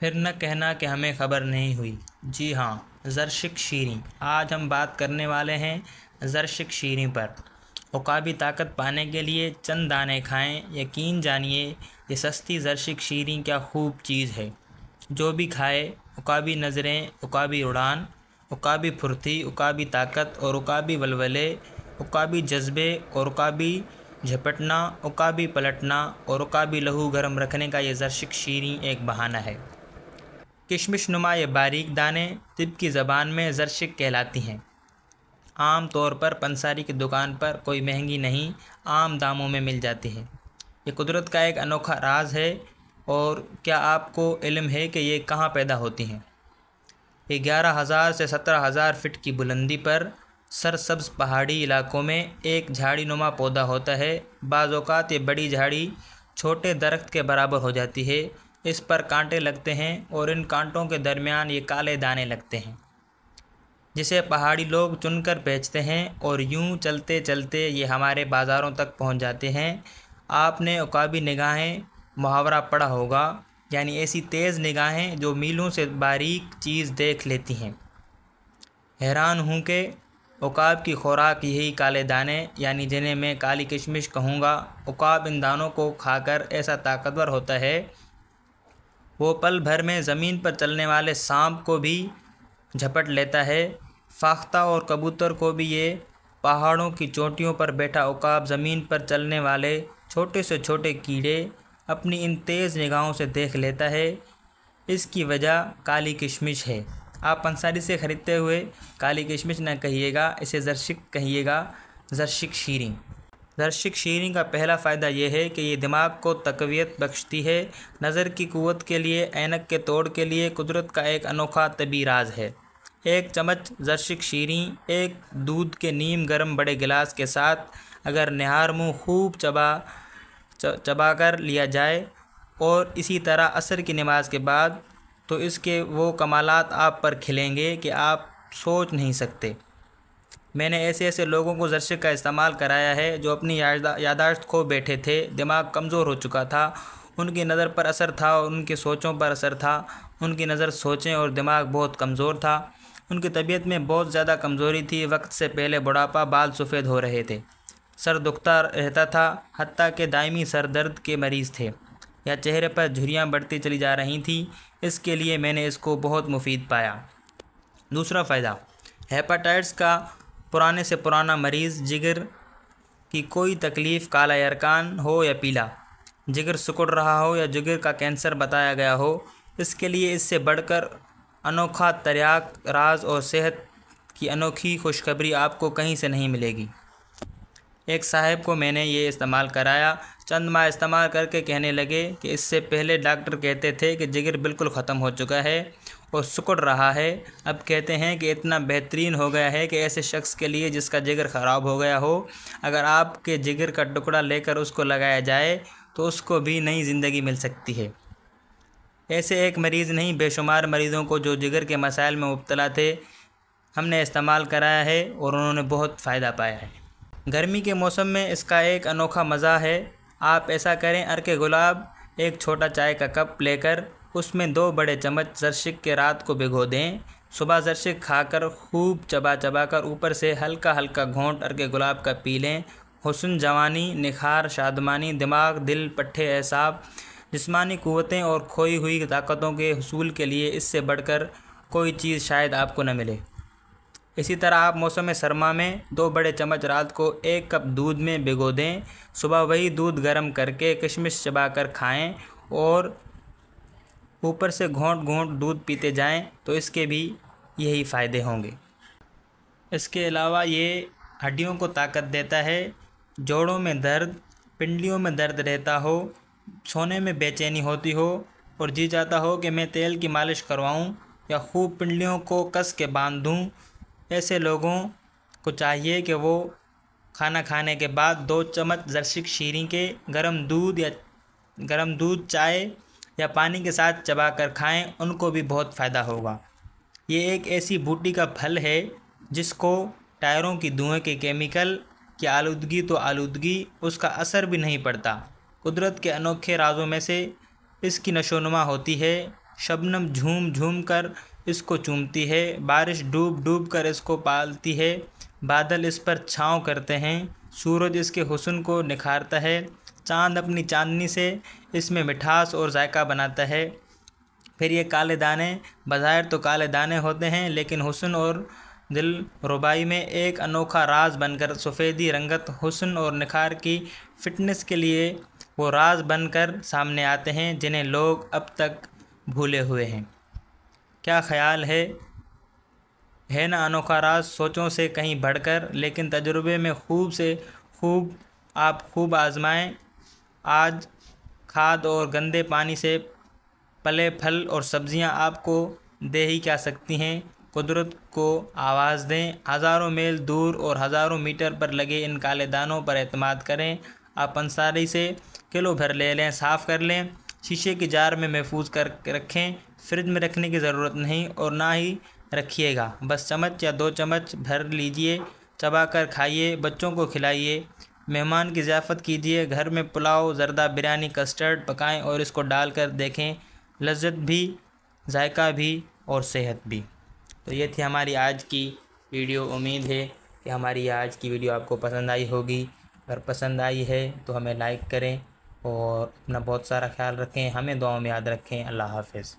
फिर न कहना कि हमें खबर नहीं हुई जी हाँ जरशिक शीरें आज हम बात करने वाले हैं जरशिक शीरी पर उकाबी ताकत पाने के लिए चंद दाने खाएं यकीन जानिए ये सस्ती जरशिक शीरी क्या खूब चीज़ है जो भी खाए उकाबी नज़रें उकाबी उड़ान उकाबी फुर्ती उकाबी ताकत और उकाबी वलवले उकाबी जज्बे और उकाबी झपटना उकाबी पलटना और उकाबी लहू गर्म रखने का ये जरशिक शीरी एक बहाना है किशमिश नुमा ये बारीक दाने तिब की ज़बान में जरशिक कहलाती हैं आम तौर पर पंसारी की दुकान पर कोई महंगी नहीं आम दामों में मिल जाती है ये कुदरत का एक अनोखा राज है और क्या आपको इल्म है कि ये कहाँ पैदा होती हैं ये ग्यारह हज़ार से सत्रह हज़ार फिट की बुलंदी पर सरसब्ज पहाड़ी इलाकों में एक झाड़ी नुमा पौधा होता है बाज़ात ये बड़ी झाड़ी छोटे दरख्त के बराबर हो जाती है इस पर कांटे लगते हैं और इन कांटों के दरमियान ये काले दाने लगते हैं जिसे पहाड़ी लोग चुनकर बेचते हैं और यूं चलते चलते ये हमारे बाज़ारों तक पहुंच जाते हैं आपने उकाबी निगाहें मुहावरा पढ़ा होगा यानी ऐसी तेज़ निगाहें जो मीलों से बारीक चीज़ देख लेती हैं हैरान हूँ कि उकाब की खुराक यही काले दाने यानी जिन्हें मैं काली किशमिश कहूँगा उकाब इन दानों को खाकर ऐसा ताकतवर होता है वो पल भर में ज़मीन पर चलने वाले सांप को भी झपट लेता है फाख्ता और कबूतर को भी ये पहाड़ों की चोटियों पर बैठा उकाब ज़मीन पर चलने वाले छोटे से छोटे कीड़े अपनी इन तेज़ निगाहों से देख लेता है इसकी वजह काली किशमिश है आप अंसारी से ख़रीदते हुए काली किशमिश न कहिएगा इसे जरशिक कहिएगा जरशिक शीरें दर्शक शीरिंग का पहला फ़ायदा यह है कि ये दिमाग को तकवीत बख्शती है नज़र की कुत के लिए ऐनक के तोड़ के लिए कुदरत का एक अनोखा तबी राज है एक चम्मच जर्शिक शीरी एक दूध के नीम गर्म बड़े गिलास के साथ अगर नहार मुँह खूब चबा च, चबा कर लिया जाए और इसी तरह असर की नमाज के बाद तो इसके वो कमालत आप पर खिलेंगे कि आप सोच नहीं सकते मैंने ऐसे ऐसे लोगों को जर्शे का इस्तेमाल कराया है जो अपनी यादाश्त खो बैठे थे दिमाग कमज़ोर हो चुका था उनकी नज़र पर असर था और उनकी सोचों पर असर था उनकी नज़र सोचें और दिमाग बहुत कमज़ोर था उनकी तबीयत में बहुत ज़्यादा कमज़ोरी थी वक्त से पहले बुढ़ापा बाल सफ़ेद हो रहे थे सर दुखता रहता था हती के दायमी सर दर्द के मरीज़ थे या चेहरे पर झुरियाँ बढ़ती चली जा रही थी इसके लिए मैंने इसको बहुत मुफीद पाया दूसरा फ़ायदा हेपाटाइट्स का पुराने से पुराना मरीज़ जिगर की कोई तकलीफ़ काला अरकान हो या पीला जिगर सिकुड़ रहा हो या जिगर का कैंसर बताया गया हो इसके लिए इससे बढ़कर अनोखा तरियाक राज और सेहत की अनोखी खुशखबरी आपको कहीं से नहीं मिलेगी एक साहब को मैंने ये इस्तेमाल कराया चंद माह इस्तेमाल करके कहने लगे कि इससे पहले डॉक्टर कहते थे कि जिगर बिल्कुल ख़त्म हो चुका है और सिकुड़ रहा है अब कहते हैं कि इतना बेहतरीन हो गया है कि ऐसे शख्स के लिए जिसका जिगर ख़राब हो गया हो अगर आपके जिगर का टुकड़ा लेकर उसको लगाया जाए तो उसको भी नई ज़िंदगी मिल सकती है ऐसे एक मरीज़ नहीं बेशुमार मरीज़ों को जो जिगर के मसाइल में मुबतला थे हमने इस्तेमाल कराया है और उन्होंने बहुत फ़ायदा पाया है गर्मी के मौसम में इसका एक अनोखा मज़ा है आप ऐसा करें अरके गुलाब एक छोटा चाय का कप लेकर उसमें दो बड़े चम्मच जरशिक के रात को भिगो दें सुबह जरशिक खाकर खूब चबा चबा कर ऊपर से हल्का हल्का घोंट अरके गुलाब का पी लें हुसन जवानी निखार शादमानी दिमाग दिल पट्ठे एसाब जिस्मानी कुतें और खोई हुई ताकतों के हसूल के लिए इससे बढ़कर कोई चीज़ शायद आपको न मिले इसी तरह आप मौसम सरमा में दो बड़े चम्मच रात को एक कप दूध में भिगो दें सुबह वही दूध गर्म करके किशमिश कर खाएँ और ऊपर से घोंट घोंट दूध पीते जाएं तो इसके भी यही फ़ायदे होंगे इसके अलावा ये हड्डियों को ताकत देता है जोड़ों में दर्द पिंडलियों में दर्द रहता हो सोने में बेचैनी होती हो और जी जाता हो कि मैं तेल की मालिश करवाऊं या खूब पिंडलियों को कस के बांध दूँ ऐसे लोगों को चाहिए कि वो खाना खाने के बाद दो चम्मच जर्सिक शीरी के गर्म दूध या गर्म दूध चाय या पानी के साथ चबा कर खाएँ उनको भी बहुत फ़ायदा होगा ये एक ऐसी बूटी का फल है जिसको टायरों की धुएँ के केमिकल की आलूदगी तो आलूदगी उसका असर भी नहीं पड़ता कुदरत के अनोखे राजों में से इसकी नशोनुमा होती है शबनम झूम झूम कर इसको चूमती है बारिश डूब डूब कर इसको पालती है बादल इस पर छाँव करते हैं सूरज इसके हुसन को निखारता है चांद अपनी चांदनी से इसमें मिठास और जायका बनाता है फिर ये काले दाने बाहर तो काले दाने होते हैं लेकिन हुसन और दिल रुबाई में एक अनोखा राज बनकर सफ़ेदी रंगत हुसन और निखार की फ़िटनेस के लिए वो राज बनकर सामने आते हैं जिन्हें लोग अब तक भूले हुए हैं क्या ख्याल है है ना अनोखा राज सोचों से कहीं बढ़कर लेकिन तजुर्बे में खूब से खूब आप खूब आजमाएं आज खाद और गंदे पानी से पले फल और सब्जियां आपको दे ही क्या सकती हैं कुदरत को आवाज़ दें हज़ारों मील दूर और हज़ारों मीटर पर लगे इन काले दानों पर अतमाद करें आप पंसारी से किलो भर ले लें साफ़ कर लें शीशे की जार में महफूज कर रखें फ्रिज में रखने की ज़रूरत नहीं और ना ही रखिएगा बस चम्मच या दो चम्मच भर लीजिए चबा कर खाइए बच्चों को खिलाइए मेहमान की ज़ियाफ़त कीजिए घर में पुलाव ज़रदा बिरयानी कस्टर्ड पकाएं और इसको डाल कर देखें लज्जत भी जायका भी और सेहत भी तो ये थी हमारी आज की वीडियो उम्मीद है कि हमारी आज की वीडियो आपको पसंद आई होगी अगर पसंद आई है तो हमें लाइक करें और अपना बहुत सारा ख्याल रखें हमें दुआओं में याद रखें अल्लाह हाफिज़